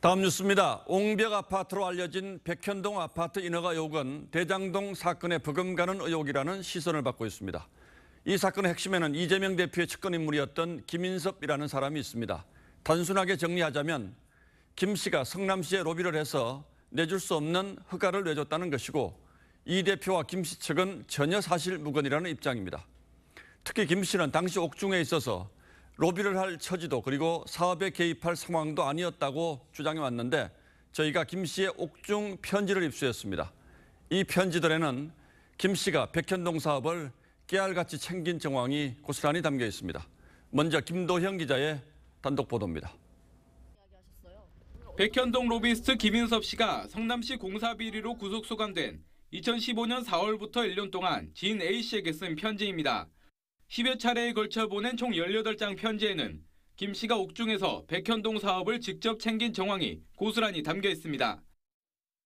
다음 뉴스입니다. 옹벽 아파트로 알려진 백현동 아파트 인허가 요건 대장동 사건의 부검가는 의혹이라는 시선을 받고 있습니다. 이 사건의 핵심에는 이재명 대표의 측근 인물이었던 김인섭이라는 사람이 있습니다. 단순하게 정리하자면 김 씨가 성남시에 로비를 해서 내줄 수 없는 허가를 내줬다는 것이고 이 대표와 김 씨 측은 전혀 사실 무근이라는 입장입니다. 특히 김 씨는 당시 옥중에 있어서 로비를 할 처지도 그리고 사업에 개입할 상황도 아니었다고 주장해 왔는데 저희가 김 씨의 옥중 편지를 입수했습니다. 이 편지들에는 김 씨가 백현동 사업을 깨알같이 챙긴 정황이 고스란히 담겨 있습니다. 먼저 김도형 기자의 단독 보도입니다. 백현동 로비스트 김인섭 씨가 성남시 공사 비리로 구속 소감된 2015년 4월부터 1년 동안 진 A 씨에게 쓴 편지입니다. 10여 차례에 걸쳐 보낸 총 18장 편지에는 김 씨가 옥중에서 백현동 사업을 직접 챙긴 정황이 고스란히 담겨 있습니다.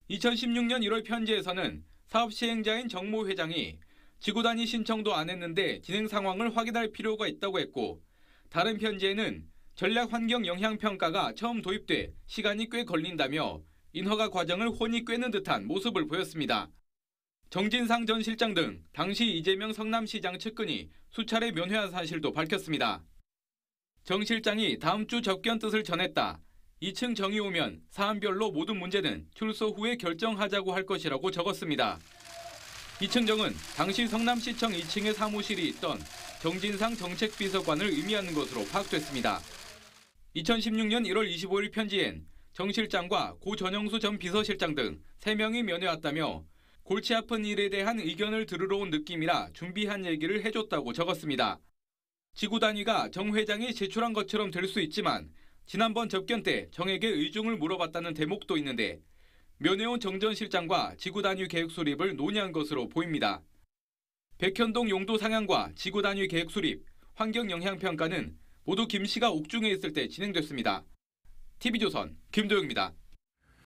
2016년 1월 편지에서는 사업 시행자인 정모 회장이 지구단위 신청도 안 했는데 진행 상황을 확인할 필요가 있다고 했고 다른 편지에는 전략 환경 영향 평가가 처음 도입돼 시간이 꽤 걸린다며 인허가 과정을 혼이 꿰는 듯한 모습을 보였습니다. 정진상 전 실장 등 당시 이재명 성남시장 측근이 수차례 면회한 사실도 밝혔습니다. 정 실장이 다음 주 접견 뜻을 전했다. 2층 정이 오면 사안별로 모든 문제는 출소 후에 결정하자고 할 것이라고 적었습니다. 2층 정은 당시 성남시청 2층에 사무실이 있던 정진상 정책비서관을 의미하는 것으로 파악됐습니다. 2016년 1월 25일 편지엔 정 실장과 고 전영수 전 비서실장 등 3명이 면회왔다며 골치 아픈 일에 대한 의견을 들으러 온 느낌이라 준비한 얘기를 해줬다고 적었습니다. 지구 단위가 정 회장이 제출한 것처럼 될 수 있지만 지난번 접견 때 정에게 의중을 물어봤다는 대목도 있는데 면회원 정전 실장과 지구 단위 계획 수립을 논의한 것으로 보입니다. 백현동 용도 상향과 지구 단위 계획 수립, 환경 영향 평가는 모두 김 씨가 옥중에 있을 때 진행됐습니다. TV조선 김도영입니다.